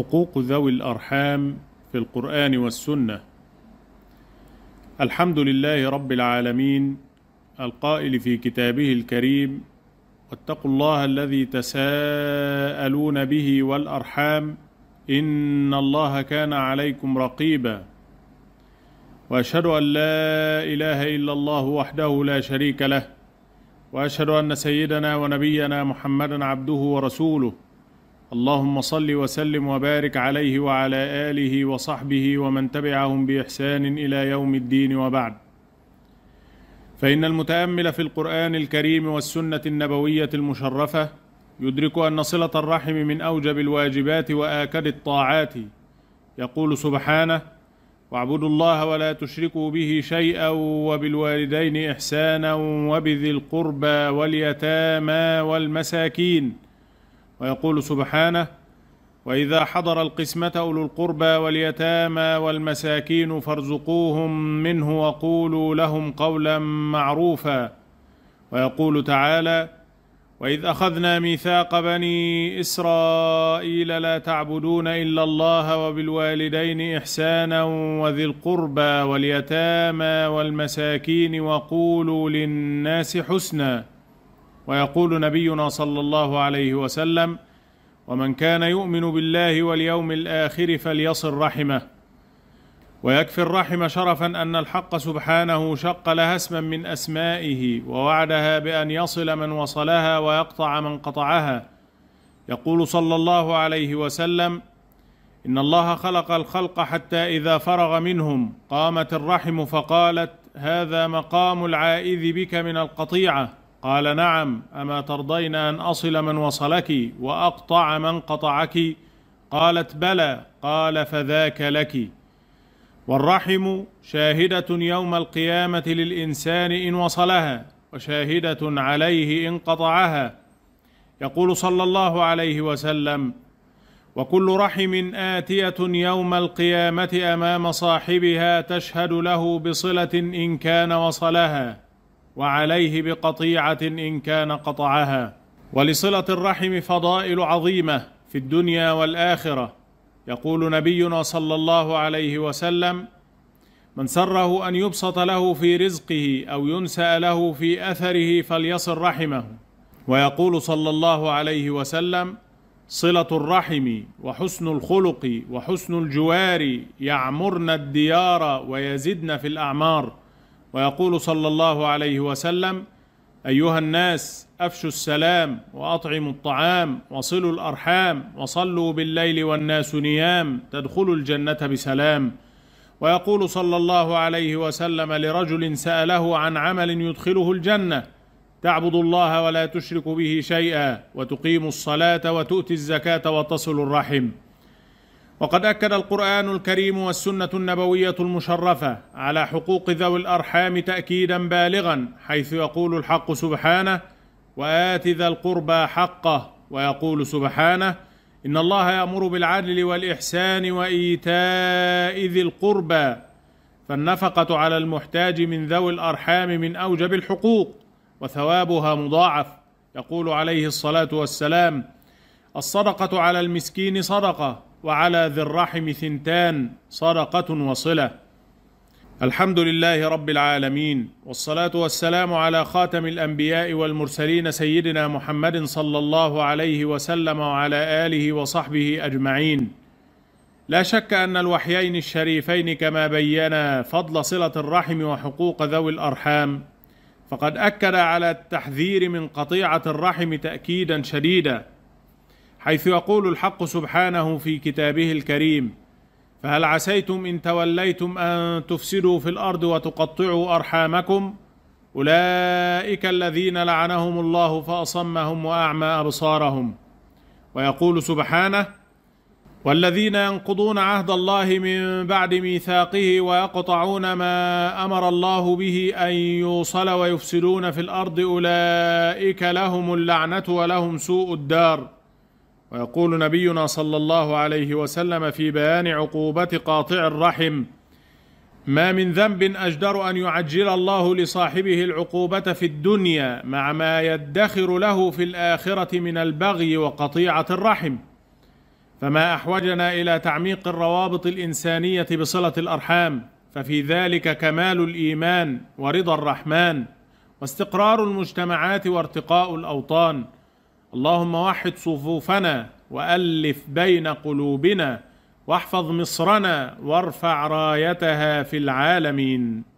حقوق ذوي الأرحام في القرآن والسنة الحمد لله رب العالمين القائل في كتابه الكريم واتقوا الله الذي تساءلون به والأرحام إن الله كان عليكم رقيبا وأشهد أن لا إله إلا الله وحده لا شريك له وأشهد أن سيدنا ونبينا محمدا عبده ورسوله اللهم صل وسلم وبارك عليه وعلى اله وصحبه ومن تبعهم باحسان الى يوم الدين وبعد فان المتامل في القران الكريم والسنه النبويه المشرفه يدرك ان صله الرحم من اوجب الواجبات واكد الطاعات يقول سبحانه واعبدوا الله ولا تشركوا به شيئا وبالوالدين احسانا وبذي القربى واليتامى والمساكين ويقول سبحانه واذا حضر القسمه اولو القربى واليتامى والمساكين فارزقوهم منه وقولوا لهم قولا معروفا ويقول تعالى واذ اخذنا ميثاق بني اسرائيل لا تعبدون الا الله وبالوالدين احسانا وذي القربى واليتامى والمساكين وقولوا للناس حسنا ويقول نبينا صلى الله عليه وسلم ومن كان يؤمن بالله واليوم الاخر فليصل رحمه ويكفي الرحم شرفا ان الحق سبحانه شق لها اسما من اسمائه ووعدها بان يصل من وصلها ويقطع من قطعها يقول صلى الله عليه وسلم ان الله خلق الخلق حتى اذا فرغ منهم قامت الرحم فقالت هذا مقام العائذ بك من القطيعه قال نعم اما ترضين ان اصل من وصلك واقطع من قطعك قالت بلى قال فذاك لك والرحم شاهده يوم القيامه للانسان ان وصلها وشاهده عليه ان قطعها يقول صلى الله عليه وسلم وكل رحم اتيه يوم القيامه امام صاحبها تشهد له بصله ان كان وصلها وعليه بقطيعه ان كان قطعها ولصله الرحم فضائل عظيمه في الدنيا والاخره يقول نبينا صلى الله عليه وسلم من سره ان يبسط له في رزقه او ينسا له في اثره فليصل رحمه ويقول صلى الله عليه وسلم صله الرحم وحسن الخلق وحسن الجوار يعمرن الديار ويزدن في الاعمار ويقول صلى الله عليه وسلم ايها الناس افشوا السلام واطعموا الطعام وصلوا الارحام وصلوا بالليل والناس نيام تدخلوا الجنه بسلام ويقول صلى الله عليه وسلم لرجل ساله عن عمل يدخله الجنه تعبد الله ولا تشرك به شيئا وتقيم الصلاه وتؤتي الزكاه وتصل الرحم وقد اكد القران الكريم والسنه النبويه المشرفه على حقوق ذوي الارحام تاكيدا بالغا حيث يقول الحق سبحانه وات ذا القربى حقه ويقول سبحانه ان الله يامر بالعدل والاحسان وايتاء ذي القربى فالنفقه على المحتاج من ذوي الارحام من اوجب الحقوق وثوابها مضاعف يقول عليه الصلاه والسلام الصدقه على المسكين صدقه وعلى ذي الرحم ثنتان صدقة وصلة الحمد لله رب العالمين والصلاة والسلام على خاتم الأنبياء والمرسلين سيدنا محمد صلى الله عليه وسلم وعلى آله وصحبه أجمعين لا شك أن الوحيين الشريفين كما بينا فضل صلة الرحم وحقوق ذوي الأرحام فقد أكد على التحذير من قطيعة الرحم تأكيدا شديدا حيث يقول الحق سبحانه في كتابه الكريم فهل عسيتم ان توليتم ان تفسدوا في الارض وتقطعوا ارحامكم اولئك الذين لعنهم الله فاصمهم واعمى ابصارهم ويقول سبحانه والذين ينقضون عهد الله من بعد ميثاقه ويقطعون ما امر الله به ان يوصل ويفسدون في الارض اولئك لهم اللعنه ولهم سوء الدار ويقول نبينا صلى الله عليه وسلم في بيان عقوبة قاطع الرحم ما من ذنب أجدر أن يعجل الله لصاحبه العقوبة في الدنيا مع ما يدخر له في الآخرة من البغي وقطيعة الرحم فما أحوجنا إلى تعميق الروابط الإنسانية بصلة الأرحام ففي ذلك كمال الإيمان ورضا الرحمن واستقرار المجتمعات وارتقاء الأوطان اللهم وحد صفوفنا والف بين قلوبنا واحفظ مصرنا وارفع رايتها في العالمين